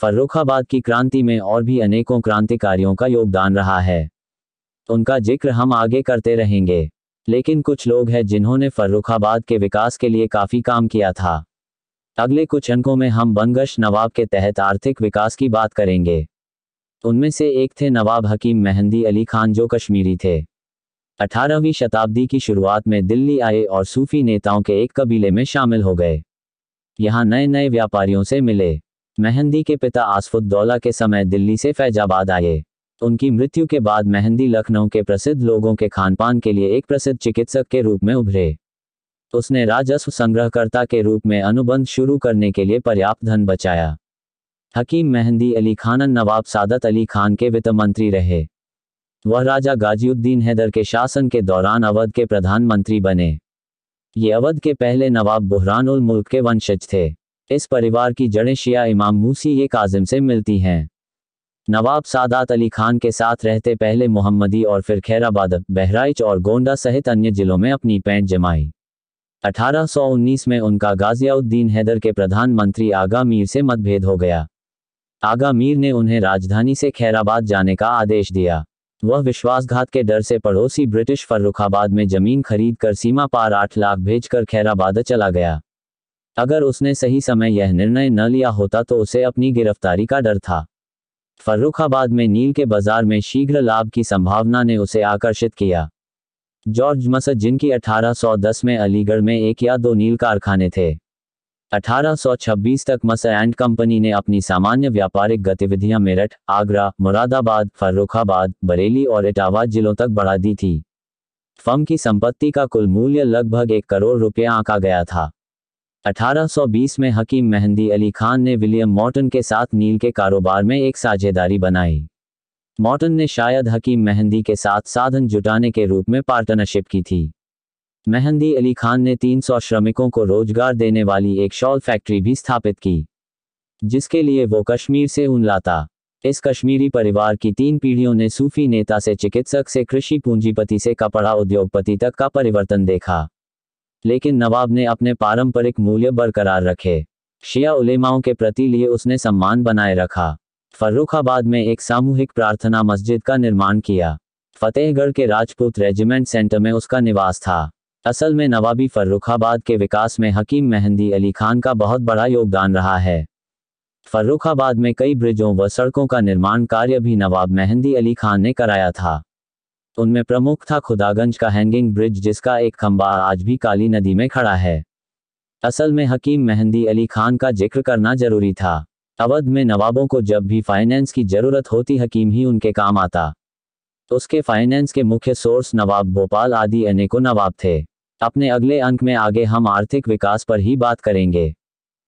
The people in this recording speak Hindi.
फर्रुखाबाद की क्रांति में और भी अनेकों क्रांतिकारियों का योगदान रहा है उनका जिक्र हम आगे करते रहेंगे लेकिन कुछ लोग हैं जिन्होंने फर्रुखाबाद के विकास के लिए काफी काम किया था अगले कुछ अंकों में हम बंगश नवाब के तहत आर्थिक विकास की बात करेंगे उनमें से एक थे नवाब हकीम मेहंदी अली खान जो कश्मीरी थे 18वीं शताब्दी की शुरुआत में दिल्ली आए और सूफी नेताओं के एक कबीले में शामिल हो गए यहाँ नए नए व्यापारियों से मिले मेहंदी के पिता आसफुद्दौला के समय दिल्ली से फैजाबाद आए उनकी मृत्यु के बाद मेहंदी लखनऊ के प्रसिद्ध लोगों के खानपान के लिए एक प्रसिद्ध चिकित्सक के रूप में उभरे उसने राजस्व संग्रहकर्ता के रूप में अनुबंध शुरू करने के लिए पर्याप्त धन बचाया हकीम मेहंदी अली खान नवाब सादत अली खान के वित्त मंत्री रहे वह राजा गाजीउद्दीन हैदर के शासन के दौरान अवध के प्रधानमंत्री बने ये अवध के पहले नवाब बुहरान उल मुल्क के वंशज थे इस परिवार की जड़ें शिया इमाम मूसी एक आजम से मिलती हैं नवाब सादात अली खान के साथ रहते पहले मोहम्मदी और फिर खैराबाद बहराइच और गोंडा सहित अन्य जिलों में अपनी पैंट जमाई 1819 में उनका गाजियाउद्दीन हैदर के प्रधानमंत्री आगा मीर से मतभेद हो गया आगा मीर ने उन्हें राजधानी से खैराबाद जाने का आदेश दिया वह विश्वासघात के डर से पड़ोसी ब्रिटिश फर्रुखाबाद में जमीन खरीद कर सीमा पार आठ लाख भेजकर खैराबाद चला गया अगर उसने सही समय यह निर्णय न लिया होता तो उसे अपनी गिरफ्तारी का डर था फर्रुखाबाद में नील के बाजार में शीघ्र लाभ की संभावना ने उसे आकर्षित किया जॉर्ज मसद जिनकी 1810 में अलीगढ़ में एक या दो नील कारखाने थे 1826 तक मस एंड कंपनी ने अपनी सामान्य व्यापारिक गतिविधियां मेरठ आगरा मुरादाबाद फर्रुखाबाद बरेली और इटावा जिलों तक बढ़ा दी थी फर्म की संपत्ति का कुल मूल्य लगभग एक करोड़ रुपया आंका गया था 1820 में हकीम मेहंदी अली खान ने विलियम मॉर्टन के साथ नील के कारोबार में एक साझेदारी बनाई मॉर्टन ने शायद हकीम मेहंदी के साथ साधन जुटाने के रूप में पार्टनरशिप की थी मेहंदी अली खान ने 300 श्रमिकों को रोजगार देने वाली एक शॉल फैक्ट्री भी स्थापित की जिसके लिए वो कश्मीर से ऊन लाता इस कश्मीरी परिवार की तीन पीढ़ियों ने सूफी नेता से चिकित्सक से कृषि पूंजीपति से कपड़ा उद्योगपति तक का परिवर्तन देखा लेकिन नवाब ने अपने पारंपरिक मूल्य बरकरार रखे शिया उलेमाओं के प्रति लिए उसने सम्मान बनाए रखा फर्रुखाबाद में एक सामूहिक प्रार्थना मस्जिद का निर्माण किया फतेहगढ़ के राजपूत रेजिमेंट सेंटर में उसका निवास था असल में नवाबी फर्रुखाबाद के विकास में हकीम मेहंदी अली खान का बहुत बड़ा योगदान रहा है फर्रुखाबाद में कई ब्रिजों व सड़कों का निर्माण कार्य भी नवाब मेहंदी अली खान ने कराया था उनमें प्रमुख था खुदागंज का हैंगिंग ब्रिज जिसका एक खंबा आज भी काली नदी में खड़ा है असल में हकीम मेहंदी अली खान का जिक्र करना जरूरी था अवध में नवाबों को जब भी फाइनेंस की जरूरत होती हकीम ही उनके काम आता उसके फाइनेंस के मुख्य सोर्स नवाब भोपाल आदि अनेकों नवाब थे अपने अगले अंक में आगे हम आर्थिक विकास पर ही बात करेंगे